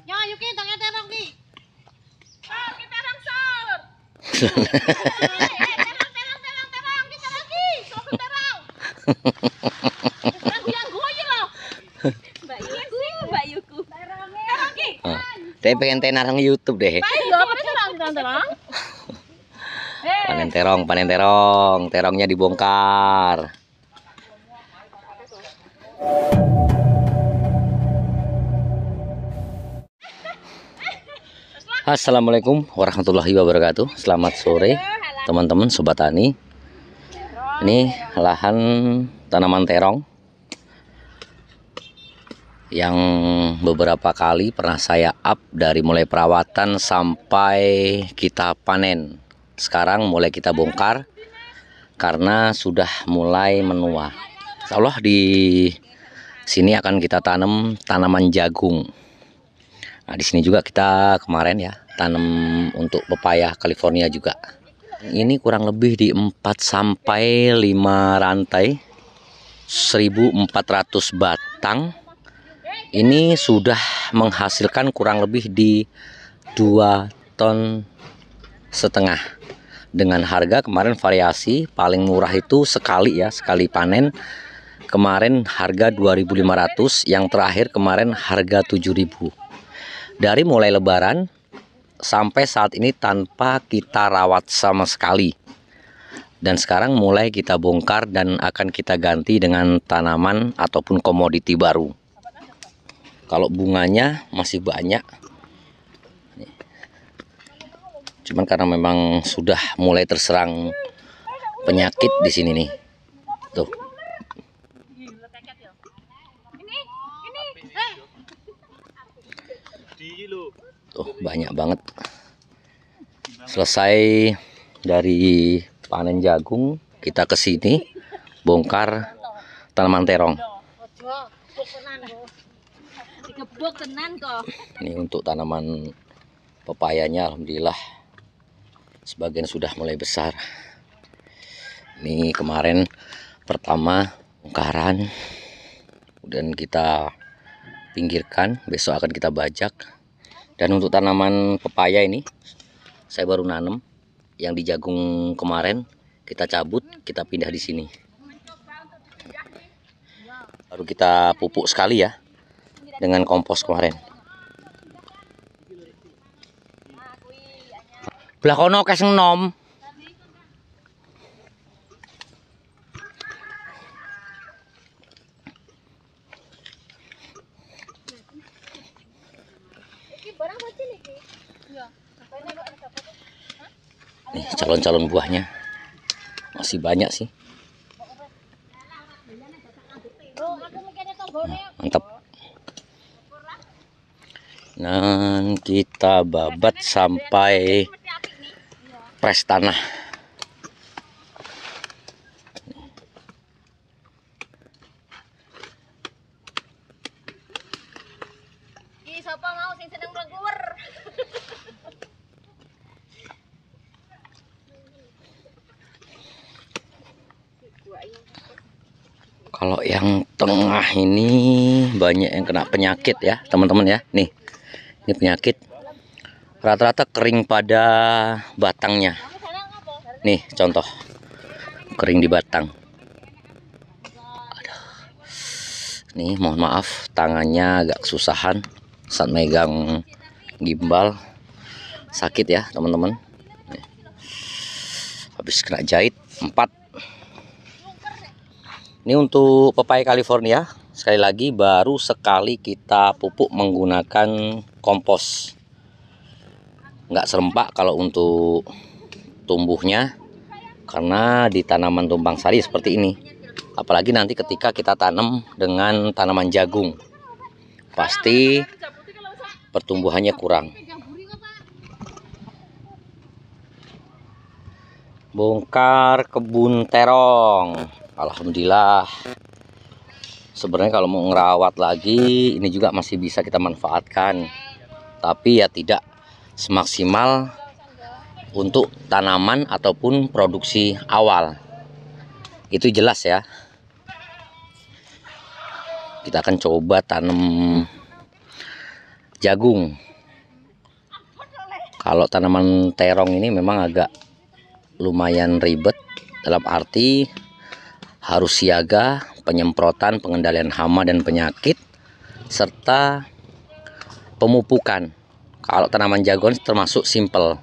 Tapi Yuki, tong terong ki. kita terong sor. Eh, terong, terong, terong, terong, kita terong. pengen YouTube deh. Eh. panen terong, panen terong, terongnya dibongkar. Assalamualaikum warahmatullahi wabarakatuh Selamat sore teman-teman sobat tani Ini lahan tanaman terong Yang beberapa kali pernah saya up dari mulai perawatan sampai kita panen Sekarang mulai kita bongkar Karena sudah mulai menua Insya Allah di sini akan kita tanam tanaman jagung Nah, di sini juga kita kemarin ya tanam untuk pepaya California juga. Ini kurang lebih di 4 sampai 5 rantai 1400 batang. Ini sudah menghasilkan kurang lebih di 2 ton setengah. Dengan harga kemarin variasi paling murah itu sekali ya, sekali panen kemarin harga 2.500, yang terakhir kemarin harga 7.000 dari mulai lebaran sampai saat ini tanpa kita rawat sama sekali. Dan sekarang mulai kita bongkar dan akan kita ganti dengan tanaman ataupun komoditi baru. Kalau bunganya masih banyak. Cuman karena memang sudah mulai terserang penyakit di sini nih. Tuh. Tuh banyak banget. Selesai dari panen jagung, kita ke sini bongkar tanaman terong. Ini untuk tanaman pepayanya alhamdulillah sebagian sudah mulai besar. Ini kemarin pertama bongkaran dan kita pinggirkan besok akan kita bajak dan untuk tanaman pepaya ini saya baru nanam yang di jagung kemarin kita cabut kita pindah di sini baru kita pupuk sekali ya dengan kompos kemarin Belakono kono nom Iya. Ini calon-calon buahnya. Masih banyak sih. Oh, nah, mantap. Nah, kita babat sampai iya. pres tanah. mau sing seneng Kalau yang tengah ini banyak yang kena penyakit ya, teman-teman ya. Nih. Ini penyakit rata-rata kering pada batangnya. Nih, contoh. Kering di batang. nih mohon maaf tangannya agak kesusahan saat megang gimbal sakit ya teman-teman habis kena jahit 4 ini untuk pepaya California sekali lagi baru sekali kita pupuk menggunakan kompos nggak serempak kalau untuk tumbuhnya karena di tanaman tumpang sari seperti ini apalagi nanti ketika kita tanam dengan tanaman jagung pasti pertumbuhannya kurang bongkar kebun terong Alhamdulillah sebenarnya kalau mau ngerawat lagi ini juga masih bisa kita manfaatkan tapi ya tidak semaksimal untuk tanaman ataupun produksi awal itu jelas ya kita akan coba tanam jagung kalau tanaman terong ini memang agak lumayan ribet dalam arti harus siaga penyemprotan pengendalian hama dan penyakit serta pemupukan kalau tanaman jagung termasuk simple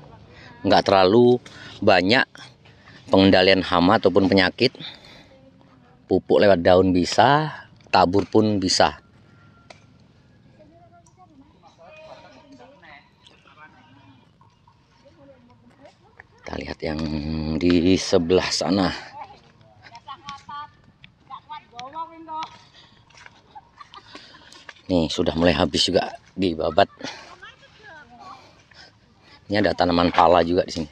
nggak terlalu banyak pengendalian hama ataupun penyakit pupuk lewat daun bisa tabur pun bisa lihat yang di sebelah sana nih sudah mulai habis juga di babat ini ada tanaman pala juga di sini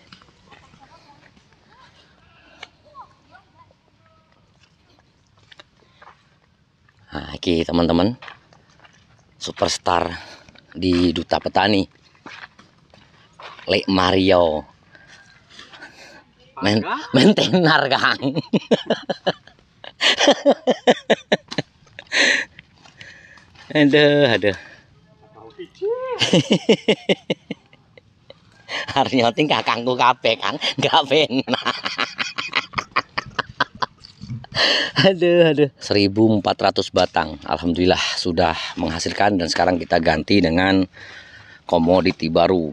nah oke teman-teman superstar di Duta Petani Lake Mario Men mentenar Kang. aduh, aduh. Aryo ting kakangku kape Kang, gak ada. aduh aduh 1400 batang Alhamdulillah sudah menghasilkan dan sekarang kita ganti dengan komoditi baru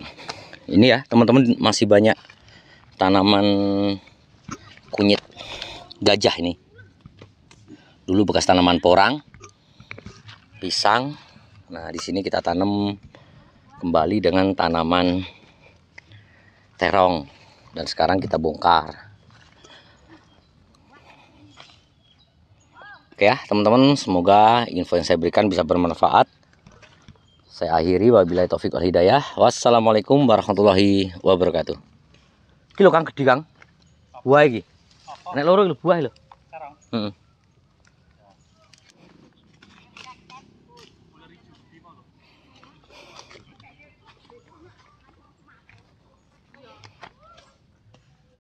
ini ya teman-teman masih banyak tanaman kunyit gajah ini dulu bekas tanaman porang pisang nah di sini kita tanam kembali dengan tanaman terong dan sekarang kita bongkar Oke ya teman-teman semoga info yang saya berikan bisa bermanfaat saya akhiri wabillahi taufiq wal hidayah wassalamualaikum warahmatullahi wabarakatuh Kilo kang gede kang. Buah iki. Nek loro iki buah lho. Sekarang. Heeh.